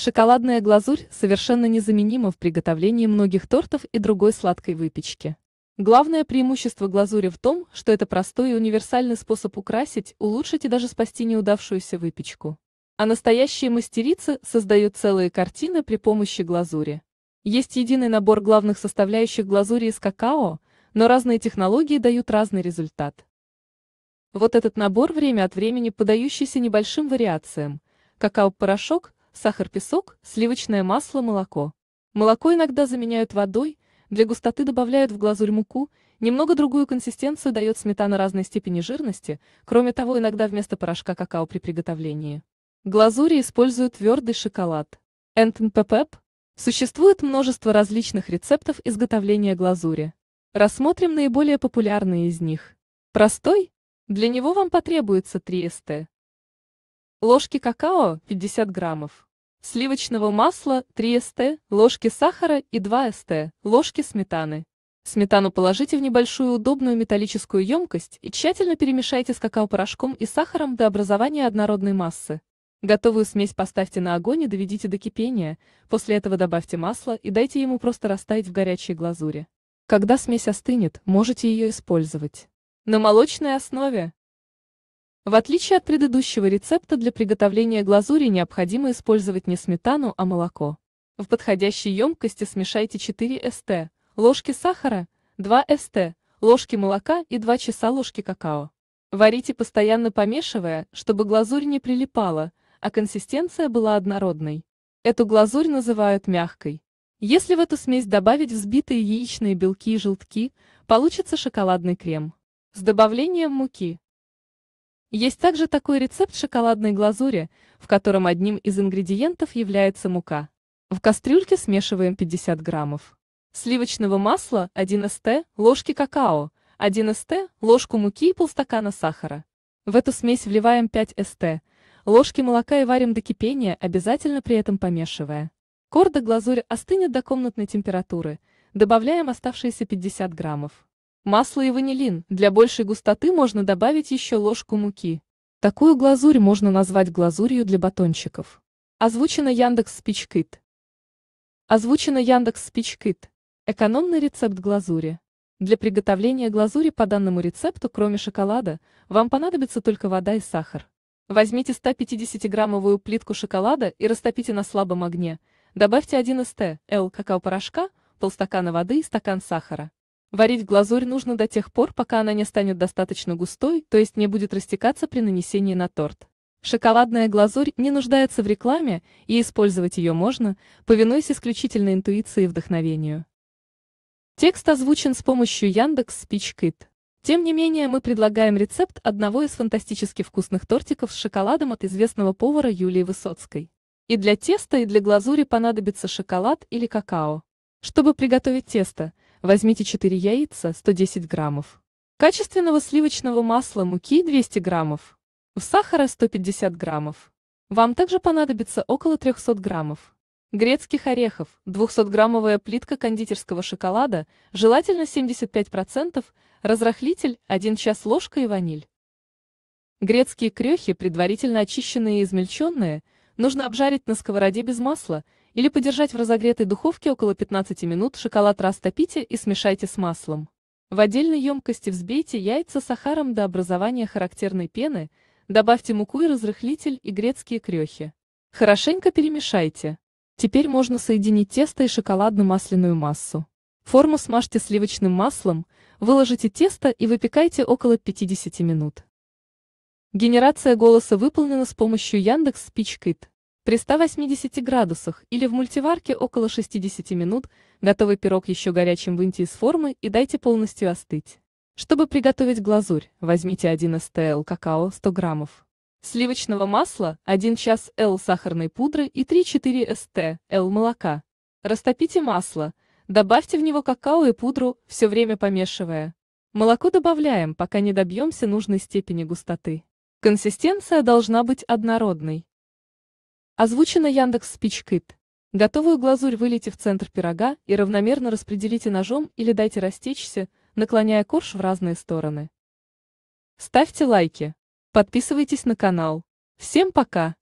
Шоколадная глазурь совершенно незаменима в приготовлении многих тортов и другой сладкой выпечки. Главное преимущество глазури в том, что это простой и универсальный способ украсить, улучшить и даже спасти неудавшуюся выпечку. А настоящие мастерицы создают целые картины при помощи глазури. Есть единый набор главных составляющих глазури из какао, но разные технологии дают разный результат. Вот этот набор время от времени подающийся небольшим вариациям. Какао-порошок, сахар, песок, сливочное масло, молоко. Молоко иногда заменяют водой, для густоты добавляют в глазурь муку, немного другую консистенцию дает сметана разной степени жирности, кроме того иногда вместо порошка какао при приготовлении. Глазури используют твердый шоколад. НТНПП. Существует множество различных рецептов изготовления глазури. Рассмотрим наиболее популярные из них. Простой? Для него вам потребуется 3 ст ложки какао 50 граммов, сливочного масла 3 ст, ложки сахара и 2 ст, ложки сметаны. Сметану положите в небольшую удобную металлическую емкость и тщательно перемешайте с какао-порошком и сахаром до образования однородной массы. Готовую смесь поставьте на огонь и доведите до кипения, после этого добавьте масло и дайте ему просто растаять в горячей глазури. Когда смесь остынет, можете ее использовать. На молочной основе в отличие от предыдущего рецепта для приготовления глазури необходимо использовать не сметану, а молоко. В подходящей емкости смешайте 4 ст, ложки сахара, 2 ст, ложки молока и 2 часа ложки какао. Варите постоянно помешивая, чтобы глазурь не прилипала, а консистенция была однородной. Эту глазурь называют мягкой. Если в эту смесь добавить взбитые яичные белки и желтки, получится шоколадный крем. С добавлением муки. Есть также такой рецепт шоколадной глазури, в котором одним из ингредиентов является мука. В кастрюльке смешиваем 50 граммов сливочного масла 1 ст, ложки какао 1 ст, ложку муки и полстакана сахара. В эту смесь вливаем 5 ст, ложки молока и варим до кипения, обязательно при этом помешивая. Корда глазурь остынет до комнатной температуры. Добавляем оставшиеся 50 граммов. Масло и ванилин. Для большей густоты можно добавить еще ложку муки. Такую глазурь можно назвать глазурью для батончиков. Озвучено Яндекс Спичкит. Озвучено Яндекс Спичкит. Экономный рецепт глазури. Для приготовления глазури по данному рецепту, кроме шоколада, вам понадобится только вода и сахар. Возьмите 150-граммовую плитку шоколада и растопите на слабом огне. Добавьте 1 ст. Л какао-порошка, полстакана воды и стакан сахара. Варить глазурь нужно до тех пор, пока она не станет достаточно густой, то есть не будет растекаться при нанесении на торт. Шоколадная глазурь не нуждается в рекламе, и использовать ее можно, повинуясь исключительно интуиции и вдохновению. Текст озвучен с помощью Яндекс Спичкит. Тем не менее, мы предлагаем рецепт одного из фантастически вкусных тортиков с шоколадом от известного повара Юлии Высоцкой. И для теста, и для глазури понадобится шоколад или какао. Чтобы приготовить тесто, Возьмите 4 яйца 110 граммов. Качественного сливочного масла муки 200 граммов. Сахара 150 граммов. Вам также понадобится около 300 граммов грецких орехов, 200-граммовая плитка кондитерского шоколада, желательно 75%, разрыхлитель, 1 час ложка и ваниль. Грецкие крехи, предварительно очищенные и измельченные – Нужно обжарить на сковороде без масла или подержать в разогретой духовке около 15 минут, шоколад растопите и смешайте с маслом. В отдельной емкости взбейте яйца с сахаром до образования характерной пены, добавьте муку и разрыхлитель и грецкие крехи. Хорошенько перемешайте. Теперь можно соединить тесто и шоколадно-масляную массу. Форму смажьте сливочным маслом, выложите тесто и выпекайте около 50 минут. Генерация голоса выполнена с помощью Яндекс Спичкит. При 180 градусах или в мультиварке около 60 минут готовый пирог еще горячим выньте из формы и дайте полностью остыть. Чтобы приготовить глазурь, возьмите 1 СТЛ какао 100 граммов, сливочного масла 1 час Л сахарной пудры и 3-4 СТ Л молока. Растопите масло, добавьте в него какао и пудру, все время помешивая. Молоко добавляем, пока не добьемся нужной степени густоты. Консистенция должна быть однородной. Озвучено Яндекс Спичкит. Готовую глазурь вылейте в центр пирога и равномерно распределите ножом или дайте растечься, наклоняя корж в разные стороны. Ставьте лайки. Подписывайтесь на канал. Всем пока!